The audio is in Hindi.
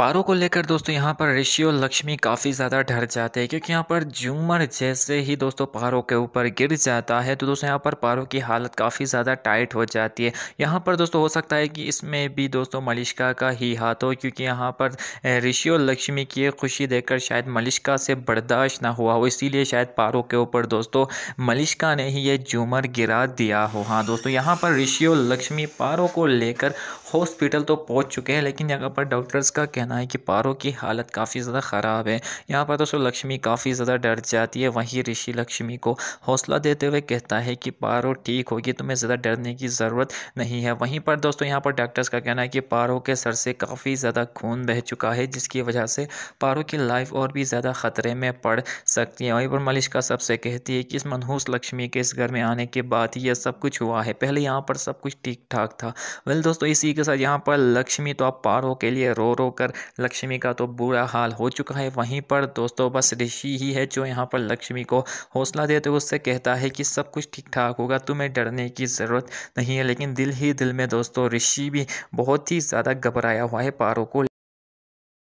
पारो को लेकर दोस्तों यहाँ पर ऋषि और लक्ष्मी काफ़ी ज़्यादा डर जाते हैं क्योंकि यहाँ पर झूमर जैसे ही दोस्तों पारो के ऊपर गिर जाता है तो दोस्तों यहाँ पर पारो की हालत काफ़ी ज़्यादा टाइट हो जाती है यहाँ पर दोस्तों हो सकता है कि इसमें भी दोस्तों मलिश्का का ही हाथ हो क्योंकि यहाँ पर ऋषि और लक्ष्मी की खुशी देखकर शायद मलिश्का से बर्दाश्त ना हुआ हो इसीलिए शायद पारो के ऊपर दोस्तों मलिश्का ने ही ये झूमर गिरा दिया हो हाँ दोस्तों यहाँ पर ऋषि और लक्ष्मी पारो को लेकर हॉस्पिटल तो पहुँच चुके हैं लेकिन यहाँ पर डॉक्टर्स का कहना कहना है कि पारो की हालत काफ़ी ज़्यादा ख़राब है यहाँ पर दोस्तों लक्ष्मी काफ़ी ज़्यादा डर जाती है वहीं ऋषि लक्ष्मी को हौसला देते हुए कहता है कि पारो ठीक होगी तुम्हें ज़्यादा डरने की ज़रूरत नहीं है वहीं पर दोस्तों यहाँ पर डॉक्टर्स का कहना है कि पारो के सर से काफ़ी ज़्यादा खून बह चुका है जिसकी वजह से पारो की लाइफ और भी ज़्यादा ख़तरे में पड़ सकती है वहीं पर मलिश्का सबसे कहती है कि इस मनहूस लक्ष्मी के इस घर में आने के बाद ही यह सब कुछ हुआ है पहले यहाँ पर सब कुछ ठीक ठाक था वेल दोस्तों इसी के साथ यहाँ पर लक्ष्मी तो आप पारो के लिए रो रो कर लक्ष्मी का तो बुरा हाल हो चुका है वहीं पर दोस्तों बस ऋषि ही है जो यहाँ पर लक्ष्मी को हौसला देते हुए उससे कहता है कि सब कुछ ठीक ठाक होगा तुम्हें डरने की ज़रूरत नहीं है लेकिन दिल ही दिल में दोस्तों ऋषि भी बहुत ही ज़्यादा घबराया हुआ है पारों को